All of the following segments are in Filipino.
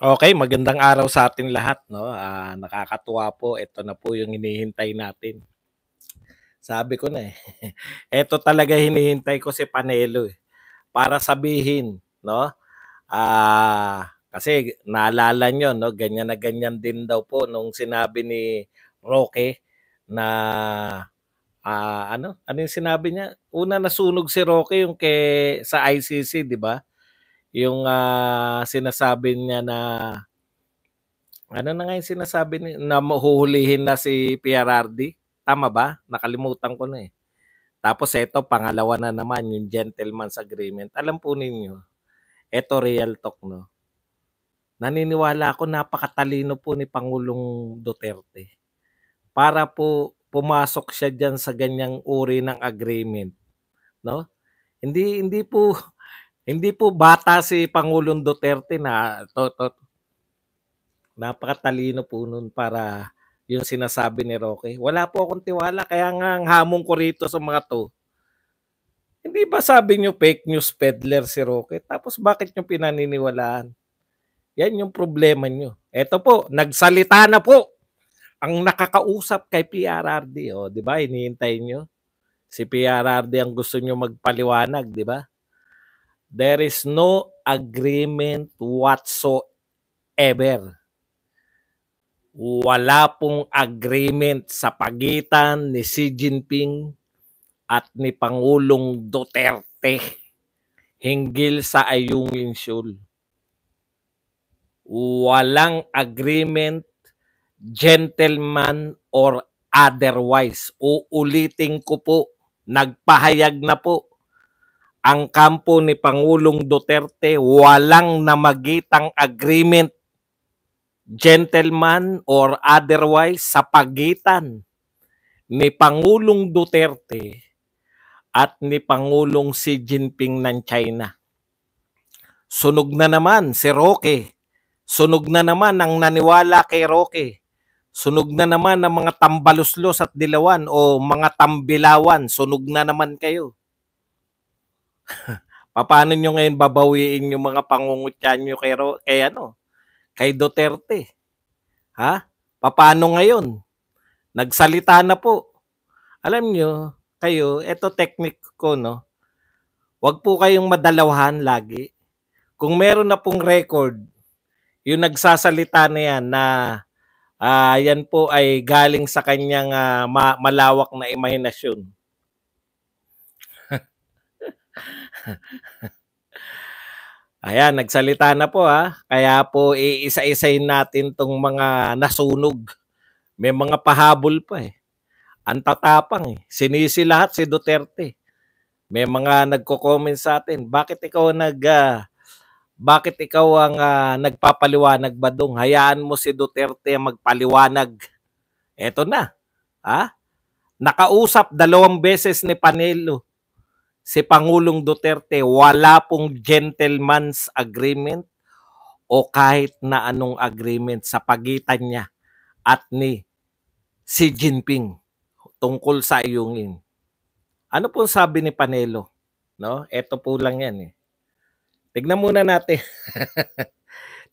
Okay, magandang araw sa atin lahat, no? Uh, nakakatuwa po, ito na po yung hinihintay natin. Sabi ko na eh. ito talaga hinihintay ko si Panelo eh. Para sabihin, no? Ah, uh, kasi naalala nyo, no? Ganyan na ganyan din daw po nung sinabi ni Roque na uh, ano? Ano yung sinabi niya? Una nasunog si Roque yung kay sa ICC, di ba? yung uh, sinasabi niya na ano na nga yung sinasabi ni, na mahuhulihin na si Pierardi? Tama ba? Nakalimutan ko na eh. Tapos ito, pangalawa na naman, yung gentleman's agreement. Alam po ninyo, ito real talk, no? Naniniwala ako napakatalino po ni Pangulong Duterte. Para po pumasok siya diyan sa ganyang uri ng agreement, no? Hindi hindi po hindi po bata si Pangulong Duterte na to, to, napakatalino po nun para yung sinasabi ni Roque. Wala po akong tiwala. Kaya nga ang hamon ko rito sa mga to. Hindi ba sabi nyo fake news peddler si Roque? Tapos bakit nyo pinaniniwalaan? Yan yung problema nyo. Eto po, nagsalita na po ang nakakausap kay PRRD. O, di ba? Hinihintay nyo. Si PRRD ang gusto nyo magpaliwanag, di ba? There is no agreement whatsoever. Wala pong agreement sa pagitan ni Xi Jinping at ni Pangulong Duterte hinggil sa Ayungin Shoal. Walang agreement, gentleman or otherwise. Uulitin ko po, nagpahayag na po ang kampo ni Pangulong Duterte walang namagitang agreement gentleman or otherwise sa pagitan ni Pangulong Duterte at ni Pangulong Xi Jinping ng China. Sunog na naman si Roque. Sunog na naman ang naniwala kay Roque. Sunog na naman ang mga tambaluslos at dilawan o mga tambilawan. Sunog na naman kayo. Paano nyo ngayon babawiin yung mga pangungutya nyo kay, Ro- kay, ano, kay Duterte? Ha? Paano ngayon? Nagsalita na po. Alam nyo, kayo, ito technique ko, no? Huwag po kayong madalawhan lagi. Kung meron na pong record, yung nagsasalita na yan na uh, yan po ay galing sa kanyang uh, ma- malawak na imahinasyon Ayan, nagsalita na po ha. Kaya po iisa-isayin natin tong mga nasunog. May mga pahabol pa eh. Ang tatapang eh. Sinisi lahat si Duterte. May mga nagko-comment sa atin, bakit ikaw nag uh, bakit ikaw ang uh, nagpapaliwanag badong? Hayaan mo si Duterte magpaliwanag. Eto na. Ha? Nakausap dalawang beses ni Panelo si Pangulong Duterte wala pong gentleman's agreement o kahit na anong agreement sa pagitan niya at ni Xi Jinping tungkol sa Ayungin. Ano pong sabi ni Panelo? No? Ito po lang yan eh. Tignan muna natin.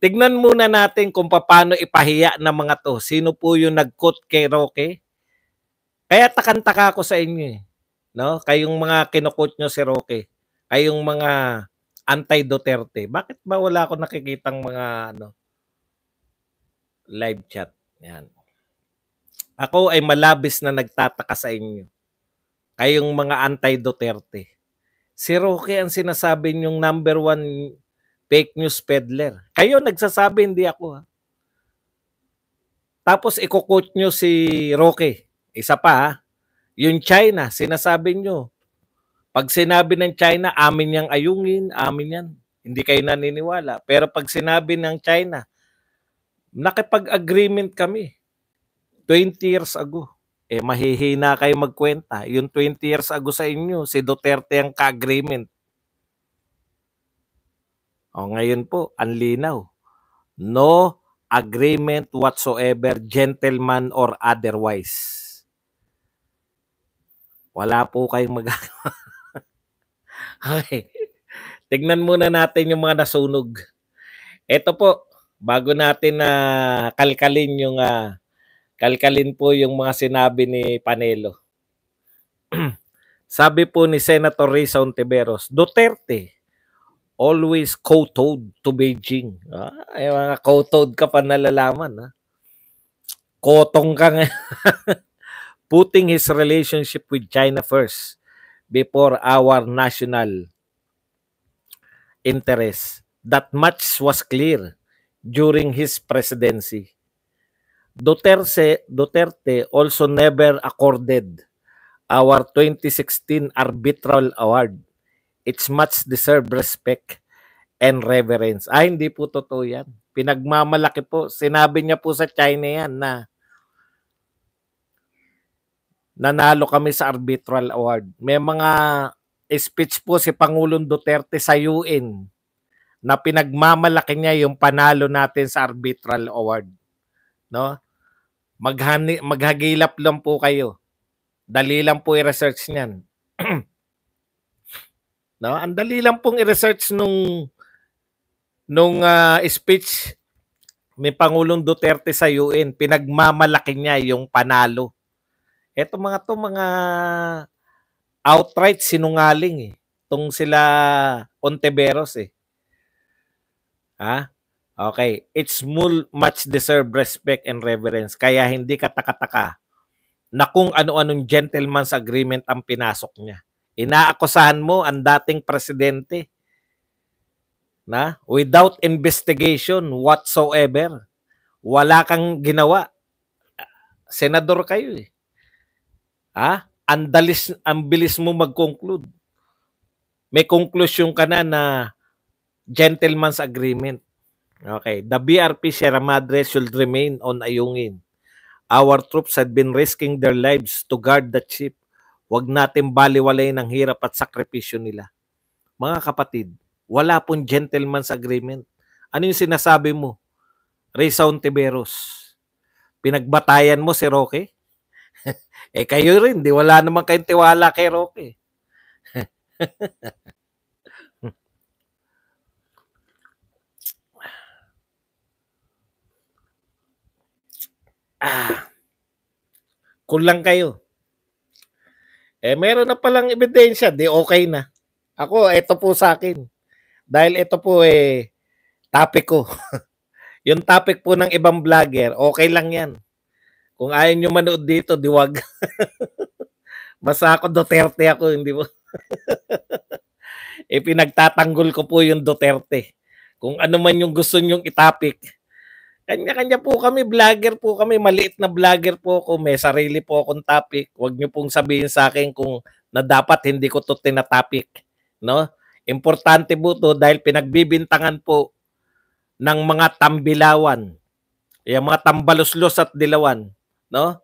Tignan muna natin kung paano ipahiya ng mga to. Sino po yung nag nagkot kay Roque? Kaya takantaka ako sa inyo eh no? Kayong mga kinukot nyo si Roque, kayong mga anti-Duterte, bakit ba wala akong nakikitang mga ano, live chat? Yan. Ako ay malabis na nagtataka sa inyo. Kayong mga anti-Duterte. Si Roque ang sinasabi niyong number one fake news peddler. Kayo nagsasabi, hindi ako. Ha? Tapos ikukot nyo si Roque. Isa pa ha. Yung China, sinasabi nyo, pag sinabi ng China, amin yang ayungin, amin yan. Hindi kayo naniniwala. Pero pag sinabi ng China, nakipag-agreement kami 20 years ago. Eh, mahihina kayo magkwenta. Yung 20 years ago sa inyo, si Duterte ang ka-agreement. O ngayon po, ang linaw. No agreement whatsoever, gentleman or otherwise wala po kayong magagawa. okay. Tignan muna natin yung mga nasunog. Ito po, bago natin na uh, kalkalin yung uh, kalkalin po yung mga sinabi ni Panelo. Sabi po ni Senator Risa Ontiveros, Duterte always kowtowed to Beijing. Ah, ay mga kowtowed ka pa nalalaman. Ha? Ah. Kotong ka nga. putting his relationship with China first before our national interest. That much was clear during his presidency. Duterte, Duterte also never accorded our 2016 arbitral award. It's much deserved respect and reverence. Ah, hindi po totoo yan. Pinagmamalaki po. Sinabi niya po sa China yan na nanalo kami sa arbitral award. May mga speech po si Pangulong Duterte sa UN na pinagmamalaki niya yung panalo natin sa arbitral award. No? Maghani, maghagilap lang po kayo. Dali lang po i-research niyan. no? Ang dali lang pong i-research nung nung uh, speech ni Pangulong Duterte sa UN, pinagmamalaki niya yung panalo Eto mga to mga outright sinungaling eh. Tong sila Ontiveros eh. Ha? Okay. It's much deserved respect and reverence. Kaya hindi katakataka na kung ano-anong gentleman's agreement ang pinasok niya. Inaakusahan mo ang dating presidente na without investigation whatsoever. Wala kang ginawa. Senador kayo eh. Ha? ang dalis, ang bilis mo mag-conclude. May conclusion ka na na gentleman's agreement. Okay, the BRP Sierra Madre should remain on Ayungin. Our troops had been risking their lives to guard the ship. Huwag natin baliwalayin ang hirap at sakripisyo nila. Mga kapatid, wala pong gentleman's agreement. Ano yung sinasabi mo? Ray Sauntiveros. Pinagbatayan mo si Roque? Eh kayo rin, di wala naman kayong tiwala kay Roque. ah, kulang kayo. Eh, meron na palang ebidensya, di okay na. Ako, ito po sa akin. Dahil ito po eh, topic ko. yung topic po ng ibang vlogger, okay lang yan. Kung ayaw nyo manood dito, diwag. Basta ako Duterte ako, hindi mo. e pinagtatanggol ko po yung Duterte. Kung ano man yung gusto nyong itapik. Kanya-kanya po kami, vlogger po kami, maliit na vlogger po ako, may sarili po akong topic. Huwag nyo pong sabihin sa akin kung na dapat hindi ko to tinatopic. No? Importante po to dahil pinagbibintangan po ng mga tambilawan. Yung mga tambaluslos at dilawan no?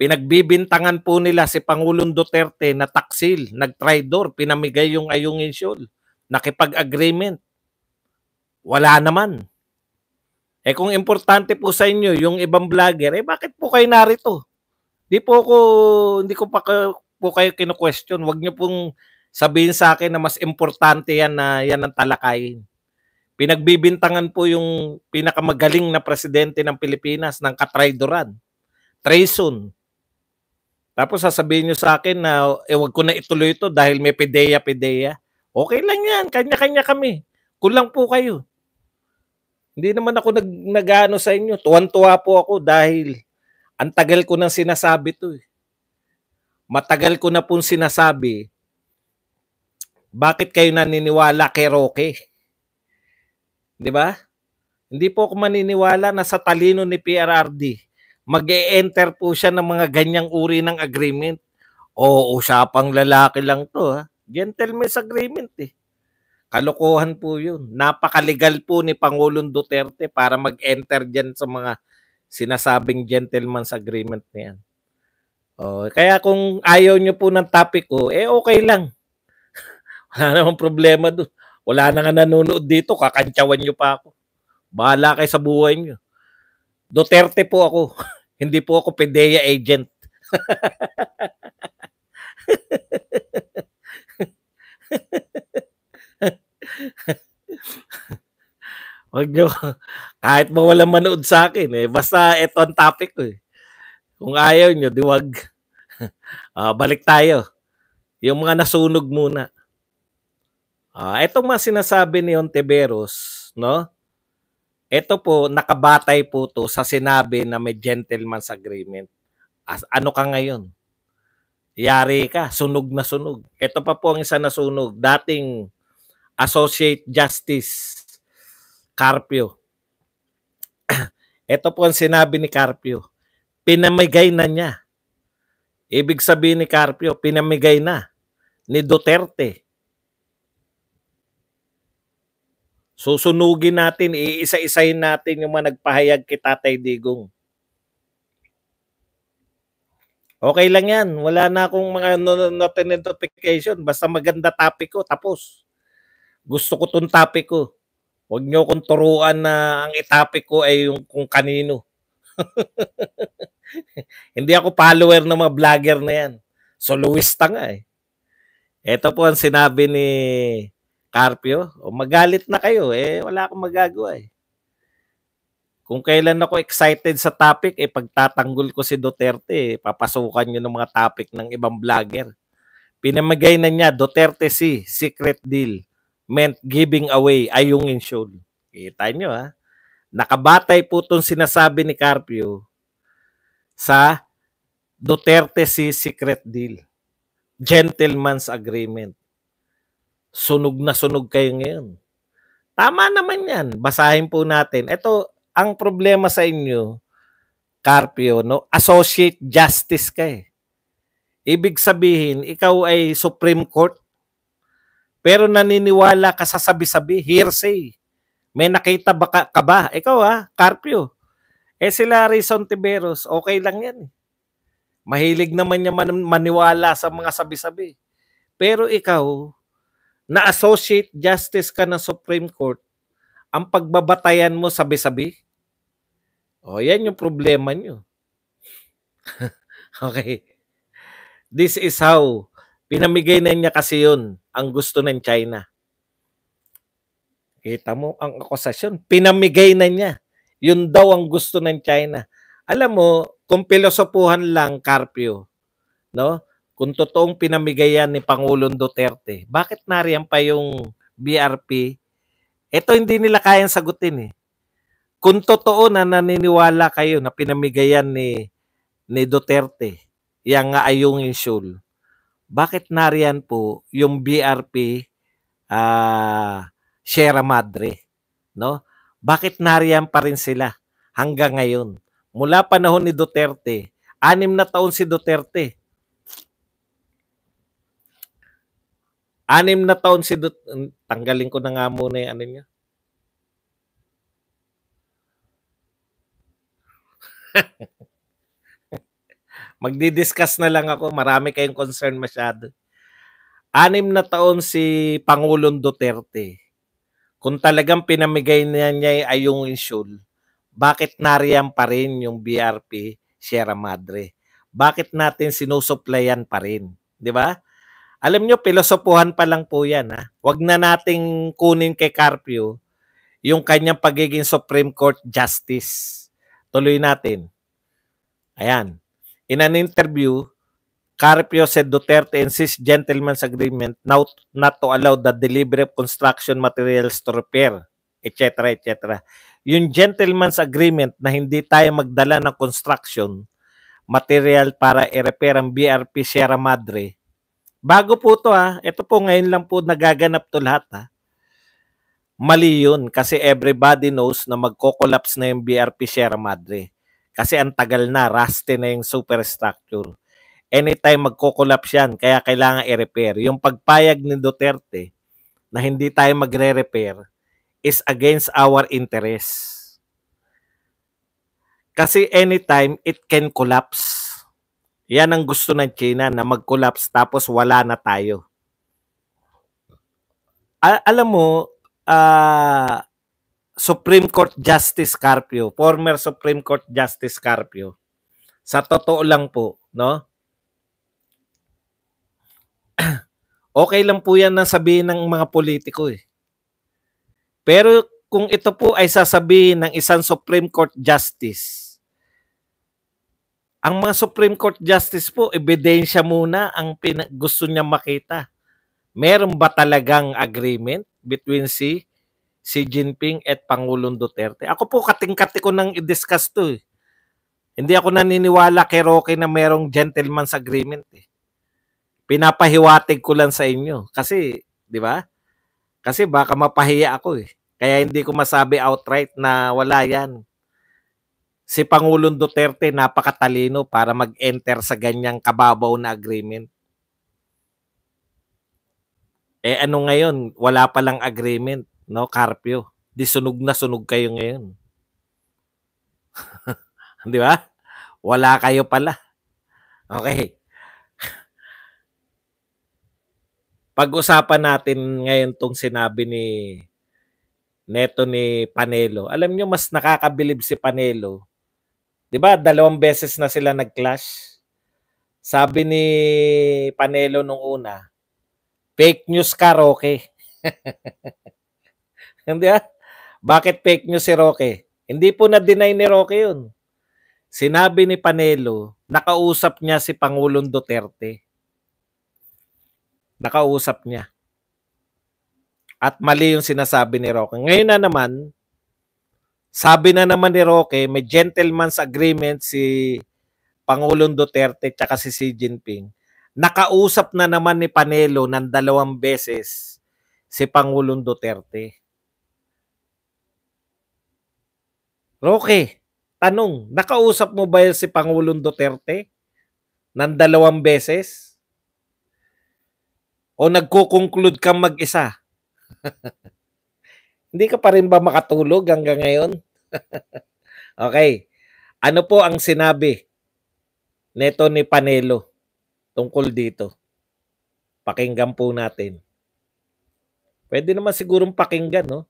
Pinagbibintangan po nila si Pangulong Duterte na taksil, nagtraidor, pinamigay yung ayong insyol, nakipag-agreement. Wala naman. Eh kung importante po sa inyo yung ibang vlogger, eh bakit po kayo narito? Di po ako, hindi ko pa kayo, po kayo kino-question. Huwag niyo pong sabihin sa akin na mas importante yan na yan ang talakayin. Pinagbibintangan po yung pinakamagaling na presidente ng Pilipinas ng katraidoran. Treason. Tapos sasabihin nyo sa akin na eh, wag ko na ituloy ito dahil may pedeya-pedeya. Okay lang yan. Kanya-kanya kami. Kulang po kayo. Hindi naman ako nag nagano sa inyo. Tuwan-tuwa po ako dahil ang tagal ko nang sinasabi to. Eh. Matagal ko na pong sinasabi. Bakit kayo naniniwala kay Roque? Di ba? Hindi po ako maniniwala na sa talino ni PRRD mag-e-enter po siya ng mga ganyang uri ng agreement. O usapang lalaki lang to ha. Gentleman's agreement eh. Kalokohan po yun. Napakaligal po ni Pangulong Duterte para mag-enter dyan sa mga sinasabing gentleman's agreement niyan. Oh, kaya kung ayaw nyo po ng topic ko, eh okay lang. Wala namang problema doon. Wala na nga nanonood dito, kakantsawan nyo pa ako. Bahala kayo sa buhay nyo. Duterte po ako. Hindi po ako PDEA agent. Wag nyo, kahit wala manood sa akin eh. Basta ito ang topic ko eh. Kung ayaw nyo, di wag. uh, balik tayo. Yung mga nasunog muna. Uh, ah, itong mga sinasabi ni Ontiveros, no? Ito po, nakabatay po to sa sinabi na may gentleman's agreement. As, ano ka ngayon? Yari ka, sunog na sunog. Ito pa po ang isa na sunog. Dating Associate Justice Carpio. Ito po ang sinabi ni Carpio. Pinamigay na niya. Ibig sabihin ni Carpio, pinamigay na ni Duterte Susunugin natin, iisa-isahin natin yung mga nagpahayag kay Tatay Digong. Okay lang yan. Wala na akong mga notification. Basta maganda topic ko, tapos. Gusto ko tong topic ko. Huwag niyo kong turuan na ang itopic ko ay yung kung kanino. Hindi ako follower ng mga vlogger na yan. So, nga eh. Ito po ang sinabi ni Carpio, o magalit na kayo, eh wala akong magagawa eh. Kung kailan ako excited sa topic, eh pagtatanggol ko si Duterte, eh, papasukan nyo ng mga topic ng ibang vlogger. Pinamagay na niya, Duterte si secret deal meant giving away ayungin show. Kita nyo ha. Nakabatay po itong sinasabi ni Carpio sa Duterte si secret deal. Gentleman's agreement. Sunog na sunog kayo ngayon. Tama naman yan. Basahin po natin. Ito, ang problema sa inyo, Carpio, no? associate justice ka eh. Ibig sabihin, ikaw ay Supreme Court pero naniniwala ka sa sabi-sabi, hearsay. May nakita ba ka, ba? Ikaw ha, ah, Carpio. Eh sila Rizon Tiberos, okay lang yan. Eh. Mahilig naman niya man, maniwala sa mga sabi-sabi. Pero ikaw, na associate justice ka ng Supreme Court, ang pagbabatayan mo sabi-sabi? O, oh, yan yung problema nyo. okay. This is how pinamigay na niya kasi yun ang gusto ng China. Kita mo ang akusasyon. Pinamigay na niya. Yun daw ang gusto ng China. Alam mo, kung pilosopuhan lang, Carpio, no? kung totoong pinamigay yan ni Pangulong Duterte, bakit nariyan pa yung BRP? Ito hindi nila kayang sagutin eh. Kung totoo na naniniwala kayo na pinamigayan ni ni Duterte, yang ayong insul, bakit nariyan po yung BRP uh, ah, Sierra Madre? No? Bakit nariyan pa rin sila hanggang ngayon? Mula panahon ni Duterte, anim na taon si Duterte, Anim na taon si Dut hmm, tanggalin ko na nga muna 'yung ano niya. Magdi-discuss na lang ako, marami kayong concern masyado. Anim na taon si Pangulong Duterte. Kung talagang pinamigay niya niya ay yung insul, bakit nariyan pa rin yung BRP Sierra Madre? Bakit natin sinusuplayan pa rin? Di ba? Alam nyo, pilosopuhan pa lang po yan. Ha? Huwag na nating kunin kay Carpio yung kanyang pagiging Supreme Court Justice. Tuloy natin. Ayan. In an interview, Carpio said Duterte insists gentleman's agreement now not to allow the delivery of construction materials to repair, etc. etc. Yung gentleman's agreement na hindi tayo magdala ng construction material para i-repair ang BRP Sierra Madre – Bago po to ha. Ah. Ito po ngayon lang po nagaganap to lahat ha. Ah. Mali yun kasi everybody knows na magko-collapse na yung BRP Sierra Madre. Kasi ang tagal na, rusty na yung superstructure. Anytime magko-collapse yan, kaya kailangan i-repair. Yung pagpayag ni Duterte na hindi tayo magre-repair is against our interest. Kasi anytime, it can collapse yan ang gusto ng China na mag-collapse tapos wala na tayo. Al- alam mo, uh, Supreme Court Justice Carpio, former Supreme Court Justice Carpio, sa totoo lang po, no? okay lang po yan na sabihin ng mga politiko eh. Pero kung ito po ay sasabihin ng isang Supreme Court Justice, ang mga Supreme Court Justice po, ebidensya muna ang pina- gusto niya makita. Meron ba talagang agreement between si Xi Jinping at Pangulong Duterte? Ako po, kating ko nang i-discuss to. Eh. Hindi ako naniniwala kay Roque na merong gentleman's agreement. Eh. Pinapahiwatig ko lang sa inyo. Kasi, di ba? Kasi baka mapahiya ako eh. Kaya hindi ko masabi outright na wala yan si Pangulong Duterte napakatalino para mag-enter sa ganyang kababaw na agreement. Eh ano ngayon, wala pa lang agreement, no, Carpio. Di sunog na sunog kayo ngayon. 'Di ba? Wala kayo pala. Okay. Pag-usapan natin ngayon tong sinabi ni neto ni Panelo. Alam nyo, mas nakakabilib si Panelo 'Di ba? Dalawang beses na sila nag-clash. Sabi ni Panelo nung una, fake news ka Roque. Hindi ah? Bakit fake news si Roque? Hindi po na-deny ni Roque 'yun. Sinabi ni Panelo, nakausap niya si Pangulong Duterte. Nakausap niya. At mali yung sinasabi ni Roque. Ngayon na naman, sabi na naman ni Roque, may gentleman's agreement si Pangulong Duterte tsaka si Xi Jinping. Nakausap na naman ni Panelo ng dalawang beses si Pangulong Duterte. Roque, tanong, nakausap mo ba si Pangulong Duterte ng dalawang beses? O nagko-conclude kang mag-isa? Hindi ka pa rin ba makatulog hanggang ngayon? okay. Ano po ang sinabi neto ni Panelo tungkol dito? Pakinggan po natin. Pwede naman sigurong pakinggan, no?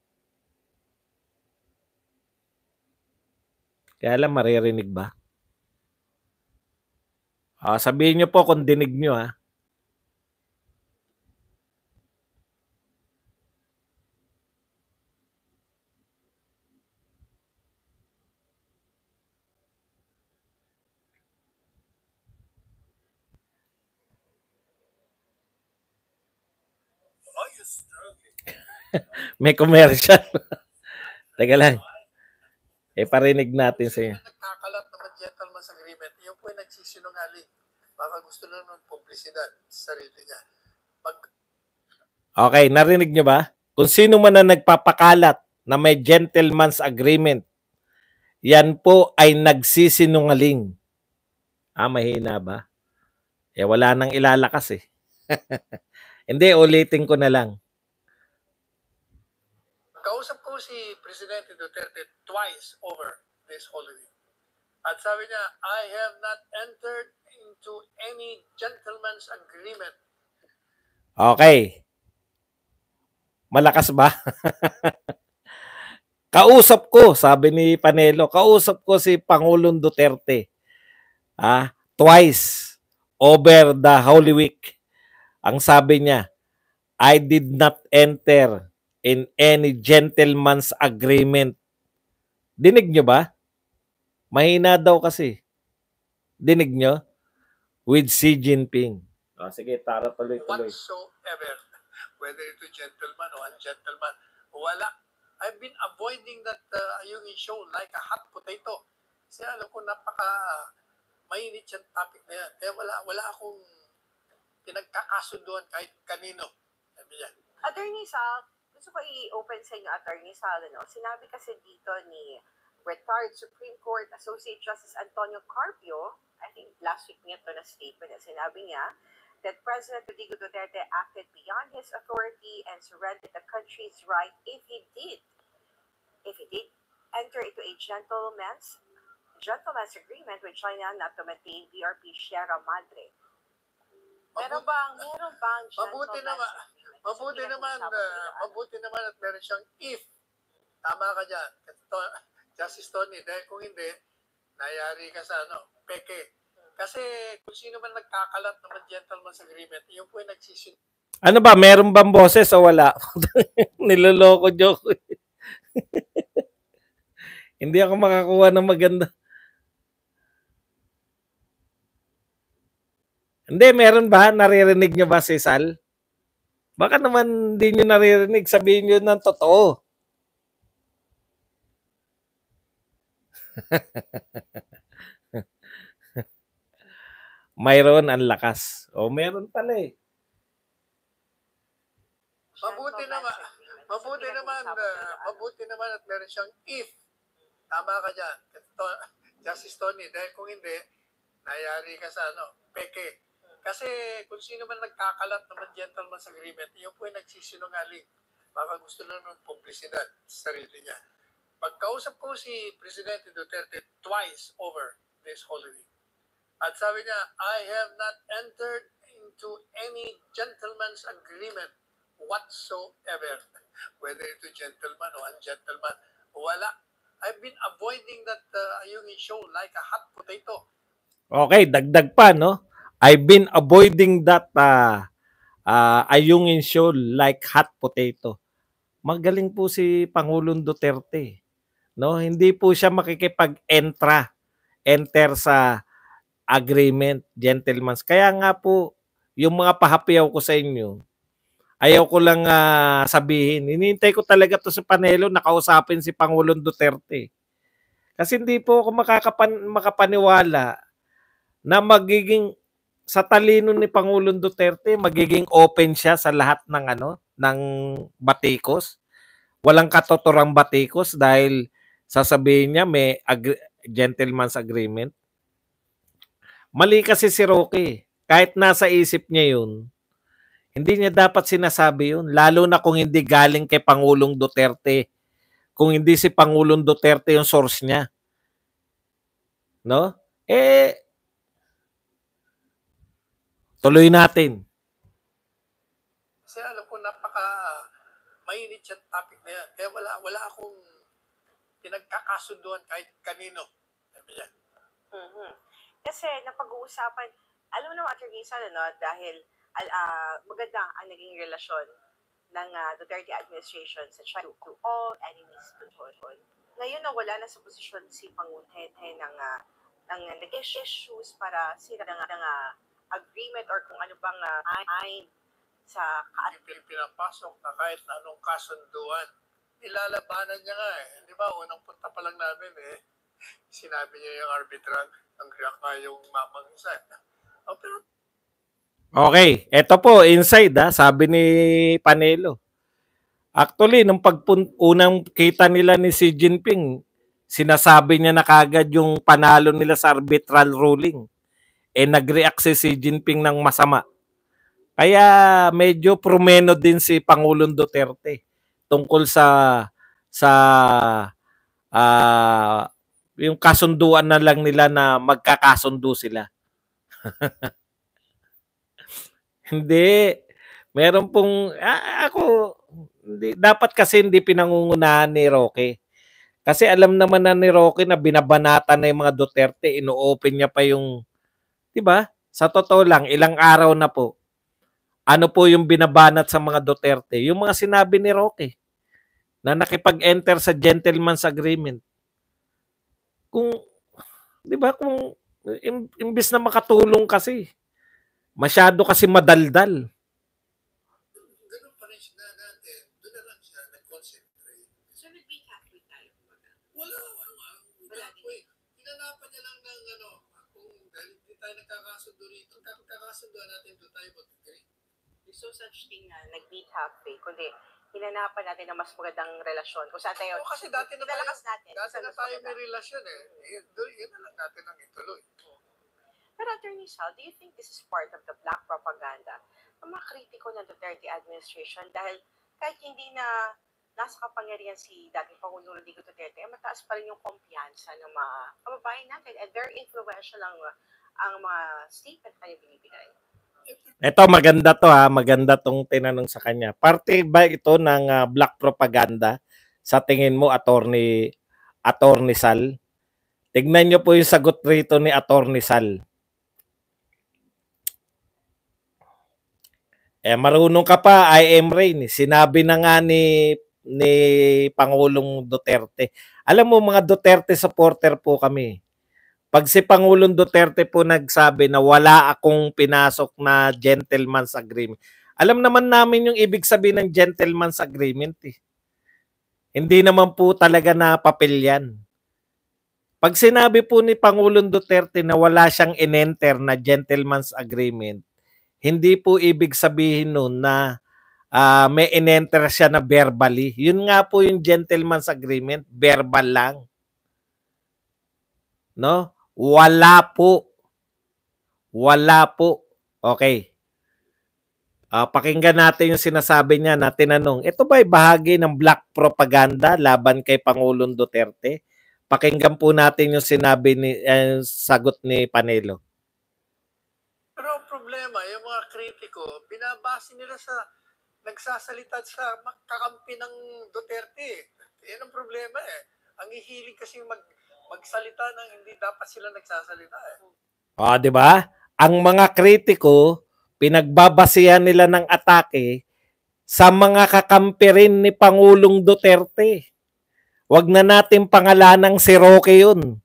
Kaya lang, maririnig ba? Ah, sabihin nyo po kung dinig nyo, ha? Ah. May commercial. Teka lang. Eh, parinig natin sa iyo. Nagkakalap ng gentleman's agreement. Yung po ay nagsisinungaling. Baka gusto lang ng publisidad sa sarili niya. Pag... Okay, narinig niyo ba? Kung sino man na nagpapakalat na may gentleman's agreement, yan po ay nagsisinungaling. Ah, mahina ba? Eh, wala nang ilalakas eh. Hindi, ulitin ko na lang. Kausap ko si Presidente Duterte twice over this holiday. At sabi niya, I have not entered into any gentleman's agreement. Okay. Malakas ba? kausap ko, sabi ni Panelo, kausap ko si Pangulong Duterte. Ah, twice over the Holy Week. Ang sabi niya, I did not enter in any gentleman's agreement. Dinig nyo ba? Mahina daw kasi. Dinig nyo? With Xi Jinping. Oh, sige, tara tuloy-tuloy. Whatsoever, whether a gentleman or gentleman, wala. I've been avoiding that uh, yung show like a hot potato. Kasi alam ko, napaka uh, mainit yung topic na yan. Kaya wala, wala akong pinagkakasunduan kahit kanino. Sabi yan. Attorney Sal, gusto ko i-open sa inyo, Attorney Salano. Sinabi kasi dito ni retired Supreme Court Associate Justice Antonio Carpio, I think last week niya to na statement sinabi niya, that President Rodrigo Duterte acted beyond his authority and surrendered the country's right if he did, if he did, enter into a gentleman's, gentleman's agreement with China not to maintain BRP Sierra Madre. Meron bang, meron bang gentleman's Mabuti naman. Mabuti naman, uh, mabuti naman at meron siyang if. Tama ka dyan. Justice Tony, dahil kung hindi, nayari ka sa ano, peke. Kasi kung sino man nagkakalat ng gentleman's agreement, yun po yung nagsisin. Ano ba, meron bang boses o wala? Niloloko joke. hindi ako makakuha ng maganda. Hindi, meron ba? Naririnig niyo ba si Sal? Baka naman hindi nyo naririnig, sabihin nyo ng totoo. mayroon ang lakas. O, oh, mayroon pala eh. Mabuti naman, mabuti naman, uh, mabuti naman at meron siyang if. Tama ka dyan. Justice Tony, dahil kung hindi, nayari ka sa ano, peke. Kasi kung sino man nagkakalat naman gentleman's agreement, yun po ay nagsisinungaling. Baka gusto lang ng publisidad sa sarili niya. Pagkausap ko si Presidente Duterte twice over this holiday. At sabi niya, I have not entered into any gentleman's agreement whatsoever. Whether ito gentleman o ungentleman, wala. I've been avoiding that uh, yung show like a hot potato. Okay, dagdag pa, no? I've been avoiding that uh, uh, ayungin show like hot potato. Magaling po si Pangulong Duterte. No, hindi po siya makikipag-entra, enter sa agreement, gentlemen. Kaya nga po, yung mga pahapiyaw ko sa inyo, ayaw ko lang uh, sabihin. Hinihintay ko talaga to sa panelo nakausapin si Pangulong Duterte. Kasi hindi po ako makakapan, makapaniwala na magiging sa talino ni Pangulong Duterte, magiging open siya sa lahat ng ano, ng batikos. Walang katotorang batikos dahil sasabihin niya may ag- gentleman's agreement. Mali kasi si Rocky. Kahit nasa isip niya yun, hindi niya dapat sinasabi yun. Lalo na kung hindi galing kay Pangulong Duterte. Kung hindi si Pangulong Duterte yung source niya. No? Eh, Tuloy natin. Kasi alam ko napaka mainit yung topic na yan. Kaya wala, wala akong pinagkakasunduan kahit kanino. Sabi yan. Mm-hmm. Kasi napag-uusapan, alam naman Atty. Rizal, ano, dahil uh, maganda ang naging relasyon ng uh, Duterte administration sa China to all enemies to China. Ngayon na wala na sa posisyon si Pangunhente ng uh, ng nag-issues para sira ng, ng uh, agreement or kung ano bang uh, ah, time sa kaatid. Pinapasok na kahit na anong kasunduan. Nilalabanan niya nga eh. Di ba, unang punta pa lang namin eh, sinabi niya yung arbitral, ang kaya nga yung mamang eh. Oh, pero Okay, eto po, inside ha, ah, sabi ni Panelo. Actually, nung pagpun unang kita nila ni Xi Jinping, sinasabi niya na kagad yung panalo nila sa arbitral ruling eh nag-react si Xi Jinping ng masama. Kaya medyo promeno din si Pangulong Duterte tungkol sa sa uh, yung kasunduan na lang nila na magkakasundo sila. hindi. Meron pong ah, ako hindi, dapat kasi hindi pinangungunahan ni Roque. Kasi alam naman na ni Roque na binabanatan na yung mga Duterte, ino-open niya pa yung 'Di ba? Sa totoo lang, ilang araw na po. Ano po yung binabanat sa mga Duterte? Yung mga sinabi ni Roque na nakipag-enter sa gentleman's agreement. Kung 'di ba kung imbis na makatulong kasi masyado kasi madaldal. kung kakasundo natin doon tayo mag-agree. There's no such thing na nag-meet halfway, kundi hinanapan natin na mas magandang relasyon. Kung saan tayo, oh, kasi dati na tayo, natin. Dati na tayo may relasyon eh. Yun, yun na lang natin ang ituloy. Pero Attorney Sal, do you think this is part of the black propaganda Ang makritiko kritiko ng Duterte administration dahil kahit hindi na nasa kapangyarihan si dating Pangulong Rodrigo Duterte, eh, mataas pa rin yung kumpiyansa ng mga kababayan natin and very influential ang ang mga statement na binibigay. Ito maganda to ha, maganda tong tinanong sa kanya. Parte ba ito ng uh, black propaganda sa tingin mo attorney attorney Sal? Tignan niyo po yung sagot rito ni attorney Sal. Eh marunong ka pa, I am Rain. Sinabi na nga ni ni Pangulong Duterte. Alam mo mga Duterte supporter po kami. Pag si Pangulong Duterte po nagsabi na wala akong pinasok na gentleman's agreement, alam naman namin yung ibig sabihin ng gentleman's agreement. Eh. Hindi naman po talaga na papel yan. Pag sinabi po ni Pangulong Duterte na wala siyang inenter na gentleman's agreement, hindi po ibig sabihin nun na uh, may inenter siya na verbally. Yun nga po yung gentleman's agreement, verbal lang. No? Wala po. Wala po. Okay. Uh, pakinggan natin yung sinasabi niya na tinanong, ito ba ay bahagi ng black propaganda laban kay Pangulong Duterte? Pakinggan po natin yung sinabi ni uh, sagot ni Panelo. Pero ang problema, yung mga kritiko, binabase nila sa nagsasalita sa kakampi ng Duterte. Yan ang problema eh. Ang hihilig kasi mag magsalita nang hindi dapat sila nagsasalita. Eh. Oh, 'di ba? Ang mga kritiko pinagbabasehan nila ng atake sa mga kakampirin ni Pangulong Duterte. Huwag na natin pangalanang si Roque yun.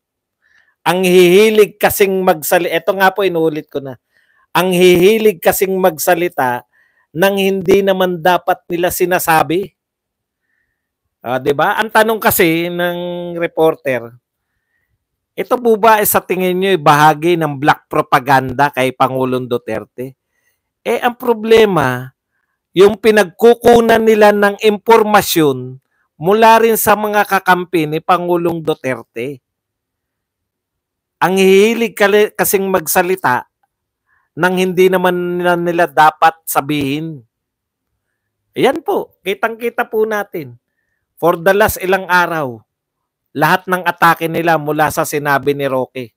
Ang hihilig kasing magsalita, ito nga po inulit ko na, ang hihilig kasing magsalita nang hindi naman dapat nila sinasabi. Uh, 'di ba? Ang tanong kasi ng reporter, ito po ba sa tingin nyo bahagi ng black propaganda kay Pangulong Duterte? Eh ang problema, yung pinagkukunan nila ng impormasyon mula rin sa mga kakampi ni Pangulong Duterte. Ang hihilig kasing magsalita nang hindi naman nila, nila dapat sabihin. Ayan po, kitang-kita po natin. For the last ilang araw, lahat ng atake nila mula sa sinabi ni Rocky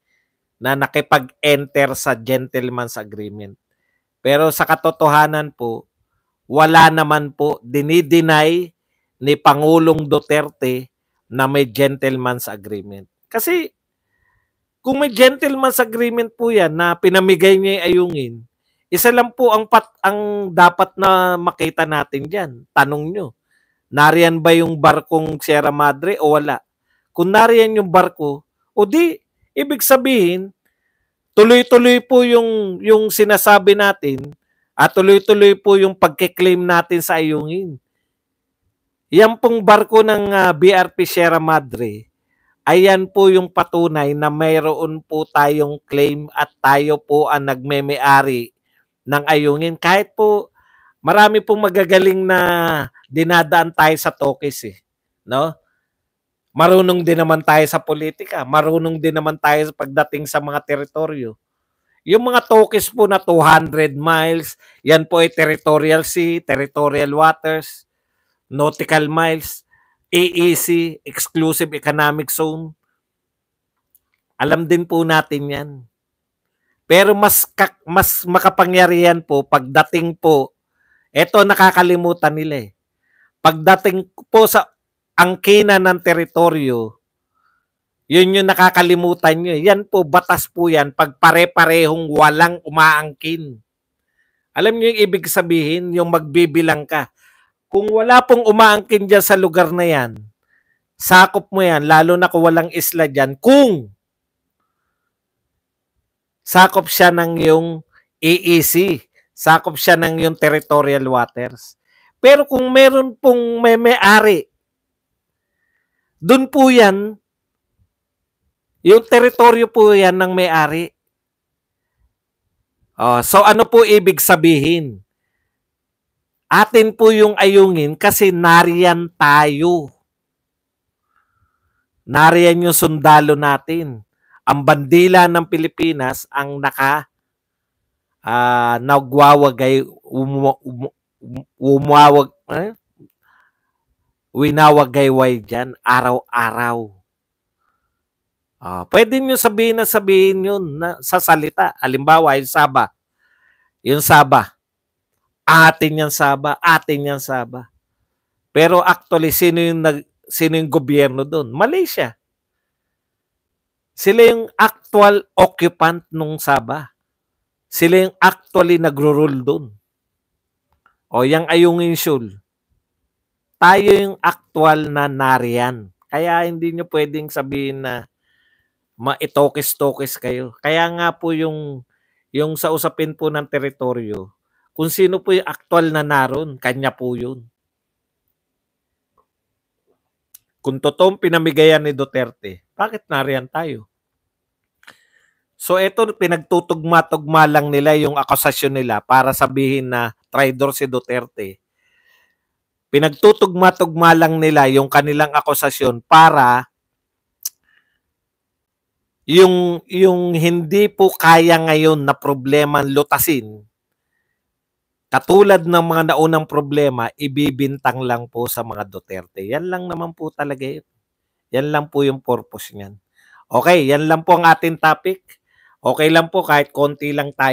na nakipag-enter sa gentleman's agreement. Pero sa katotohanan po, wala naman po dinideny ni Pangulong Duterte na may gentleman's agreement. Kasi kung may gentleman's agreement po yan na pinamigay niya ayungin, isa lang po ang, pat, ang dapat na makita natin dyan. Tanong nyo, nariyan ba yung barkong Sierra Madre o wala? kung nariyan yung barko, o di, ibig sabihin, tuloy-tuloy po yung, yung sinasabi natin at tuloy-tuloy po yung pagkiklaim natin sa ayungin. Yan pong barko ng uh, ah, BRP Sierra Madre, ayan po yung patunay na mayroon po tayong claim at tayo po ang nagmeme-ari ng ayungin. Kahit po marami pong magagaling na dinadaan tayo sa tokis eh. No? Marunong din naman tayo sa politika. Marunong din naman tayo sa pagdating sa mga teritoryo. Yung mga tokis po na 200 miles, yan po ay territorial sea, territorial waters, nautical miles, AEC, Exclusive Economic Zone. Alam din po natin yan. Pero mas, kak, mas makapangyarihan po pagdating po, eto nakakalimutan nila eh. Pagdating po sa ang kina ng teritoryo, yun yung nakakalimutan nyo. Yan po, batas po yan pag pare-parehong walang umaangkin. Alam nyo yung ibig sabihin, yung magbibilang ka. Kung wala pong umaangkin dyan sa lugar na yan, sakop mo yan, lalo na kung walang isla dyan, kung sakop siya ng yung EEC, sakop siya ng yung territorial waters. Pero kung meron pong may may-ari doon po yan. Yung teritoryo po yan ng may-ari. Oh, so ano po ibig sabihin? Atin po yung ayungin kasi nariyan tayo. Nariyan yung sundalo natin. Ang bandila ng Pilipinas ang naka uh, nagwawagay, umu, umu, um, umawag, eh? winawagayway dyan araw-araw. Uh, pwede nyo sabihin na sabihin yun na, sa salita. Halimbawa, yung Saba. Yung Saba. Atin yan Saba. Atin yan Saba. Pero actually, sino yung, nag, sino yung gobyerno doon? Malaysia. Sila yung actual occupant nung Saba. Sila yung actually nagro-rule doon. O, yung Ayungin Shoal tayo yung actual na nariyan. Kaya hindi nyo pwedeng sabihin na maitokis-tokis kayo. Kaya nga po yung, yung sa usapin po ng teritoryo, kung sino po yung actual na naroon, kanya po yun. Kung totoong pinamigayan ni Duterte, bakit nariyan tayo? So ito pinagtutugma-tugma lang nila yung akusasyon nila para sabihin na traitor si Duterte pinagtutugma-tugma lang nila yung kanilang akusasyon para yung yung hindi po kaya ngayon na problema lutasin katulad ng mga naunang problema, ibibintang lang po sa mga Duterte. Yan lang naman po talaga yun. Yan lang po yung purpose niyan. Okay, yan lang po ang ating topic. Okay lang po kahit konti lang tayo.